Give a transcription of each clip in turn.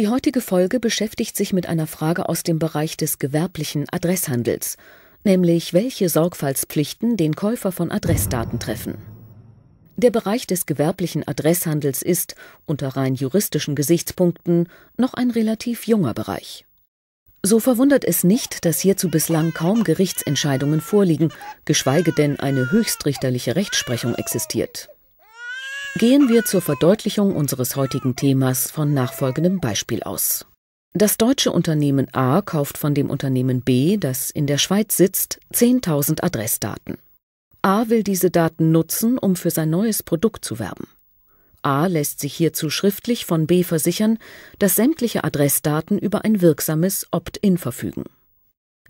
Die heutige Folge beschäftigt sich mit einer Frage aus dem Bereich des gewerblichen Adresshandels, nämlich welche Sorgfaltspflichten den Käufer von Adressdaten treffen. Der Bereich des gewerblichen Adresshandels ist, unter rein juristischen Gesichtspunkten, noch ein relativ junger Bereich. So verwundert es nicht, dass hierzu bislang kaum Gerichtsentscheidungen vorliegen, geschweige denn eine höchstrichterliche Rechtsprechung existiert. Gehen wir zur Verdeutlichung unseres heutigen Themas von nachfolgendem Beispiel aus. Das deutsche Unternehmen A kauft von dem Unternehmen B, das in der Schweiz sitzt, 10.000 Adressdaten. A will diese Daten nutzen, um für sein neues Produkt zu werben. A lässt sich hierzu schriftlich von B versichern, dass sämtliche Adressdaten über ein wirksames Opt-in verfügen.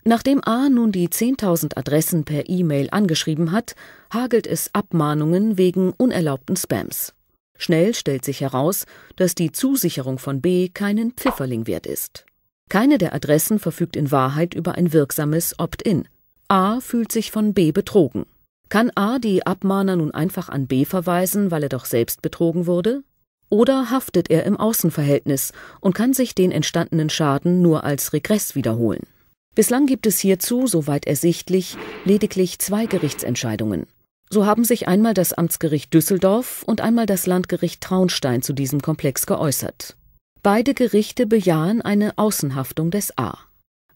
Nachdem A. nun die 10.000 Adressen per E-Mail angeschrieben hat, hagelt es Abmahnungen wegen unerlaubten Spams. Schnell stellt sich heraus, dass die Zusicherung von B keinen Pfifferling wert ist. Keine der Adressen verfügt in Wahrheit über ein wirksames Opt-in. A fühlt sich von B betrogen. Kann A die Abmahner nun einfach an B verweisen, weil er doch selbst betrogen wurde? Oder haftet er im Außenverhältnis und kann sich den entstandenen Schaden nur als Regress wiederholen? Bislang gibt es hierzu, soweit ersichtlich, lediglich zwei Gerichtsentscheidungen. So haben sich einmal das Amtsgericht Düsseldorf und einmal das Landgericht Traunstein zu diesem Komplex geäußert. Beide Gerichte bejahen eine Außenhaftung des A.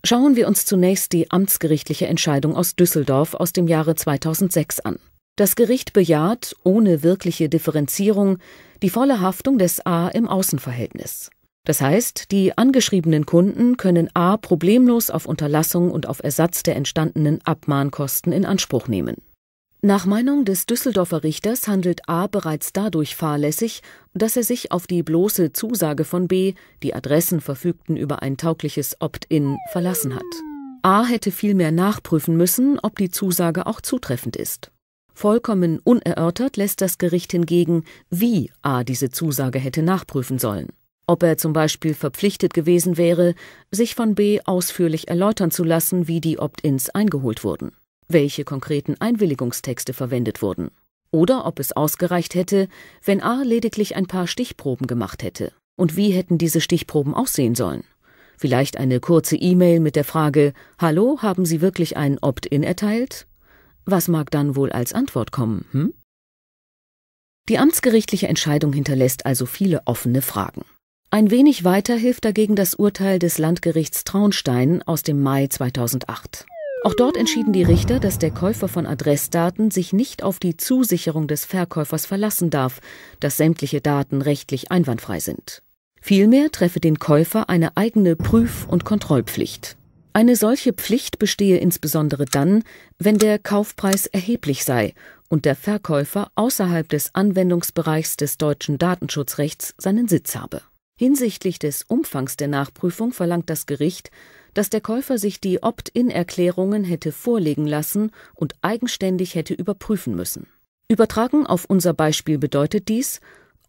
Schauen wir uns zunächst die amtsgerichtliche Entscheidung aus Düsseldorf aus dem Jahre 2006 an. Das Gericht bejaht, ohne wirkliche Differenzierung, die volle Haftung des A im Außenverhältnis. Das heißt, die angeschriebenen Kunden können a. problemlos auf Unterlassung und auf Ersatz der entstandenen Abmahnkosten in Anspruch nehmen. Nach Meinung des Düsseldorfer Richters handelt A bereits dadurch fahrlässig, dass er sich auf die bloße Zusage von B, die Adressen verfügten über ein taugliches Opt-in, verlassen hat. A hätte vielmehr nachprüfen müssen, ob die Zusage auch zutreffend ist. Vollkommen unerörtert lässt das Gericht hingegen, wie A diese Zusage hätte nachprüfen sollen. Ob er zum Beispiel verpflichtet gewesen wäre, sich von B ausführlich erläutern zu lassen, wie die Opt-ins eingeholt wurden, welche konkreten Einwilligungstexte verwendet wurden, oder ob es ausgereicht hätte, wenn A lediglich ein paar Stichproben gemacht hätte. Und wie hätten diese Stichproben aussehen sollen? Vielleicht eine kurze E-Mail mit der Frage Hallo, haben Sie wirklich ein Opt-in erteilt? Was mag dann wohl als Antwort kommen, hm? Die amtsgerichtliche Entscheidung hinterlässt also viele offene Fragen. Ein wenig weiter hilft dagegen das Urteil des Landgerichts Traunstein aus dem Mai 2008. Auch dort entschieden die Richter, dass der Käufer von Adressdaten sich nicht auf die Zusicherung des Verkäufers verlassen darf, dass sämtliche Daten rechtlich einwandfrei sind. Vielmehr treffe den Käufer eine eigene Prüf- und Kontrollpflicht. Eine solche Pflicht bestehe insbesondere dann, wenn der Kaufpreis erheblich sei und der Verkäufer außerhalb des Anwendungsbereichs des deutschen Datenschutzrechts seinen Sitz habe. Hinsichtlich des Umfangs der Nachprüfung verlangt das Gericht, dass der Käufer sich die Opt-in-Erklärungen hätte vorlegen lassen und eigenständig hätte überprüfen müssen. Übertragen auf unser Beispiel bedeutet dies,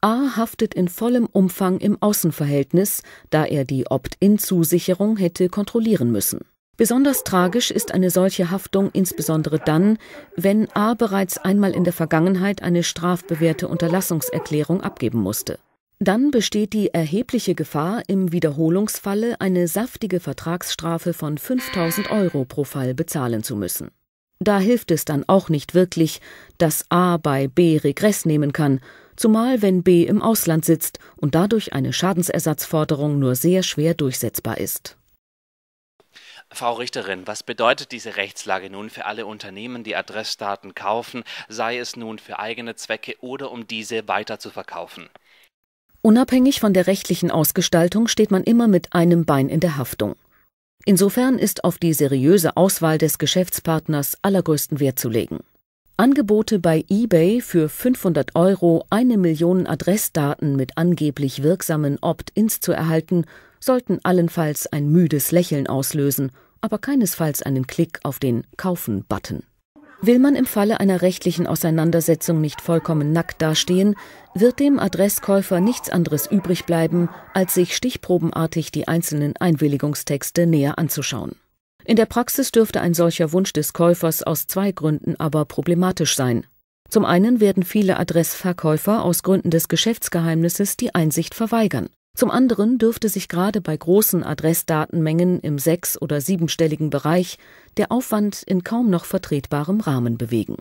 A haftet in vollem Umfang im Außenverhältnis, da er die Opt-in-Zusicherung hätte kontrollieren müssen. Besonders tragisch ist eine solche Haftung insbesondere dann, wenn A bereits einmal in der Vergangenheit eine strafbewährte Unterlassungserklärung abgeben musste dann besteht die erhebliche Gefahr, im Wiederholungsfalle eine saftige Vertragsstrafe von 5000 Euro pro Fall bezahlen zu müssen. Da hilft es dann auch nicht wirklich, dass A bei B Regress nehmen kann, zumal wenn B im Ausland sitzt und dadurch eine Schadensersatzforderung nur sehr schwer durchsetzbar ist. Frau Richterin, was bedeutet diese Rechtslage nun für alle Unternehmen, die Adressdaten kaufen, sei es nun für eigene Zwecke oder um diese weiter zu verkaufen? Unabhängig von der rechtlichen Ausgestaltung steht man immer mit einem Bein in der Haftung. Insofern ist auf die seriöse Auswahl des Geschäftspartners allergrößten Wert zu legen. Angebote bei eBay für 500 Euro eine Million Adressdaten mit angeblich wirksamen Opt-ins zu erhalten, sollten allenfalls ein müdes Lächeln auslösen, aber keinesfalls einen Klick auf den Kaufen-Button. Will man im Falle einer rechtlichen Auseinandersetzung nicht vollkommen nackt dastehen, wird dem Adresskäufer nichts anderes übrig bleiben, als sich stichprobenartig die einzelnen Einwilligungstexte näher anzuschauen. In der Praxis dürfte ein solcher Wunsch des Käufers aus zwei Gründen aber problematisch sein. Zum einen werden viele Adressverkäufer aus Gründen des Geschäftsgeheimnisses die Einsicht verweigern. Zum anderen dürfte sich gerade bei großen Adressdatenmengen im sechs- oder siebenstelligen Bereich der Aufwand in kaum noch vertretbarem Rahmen bewegen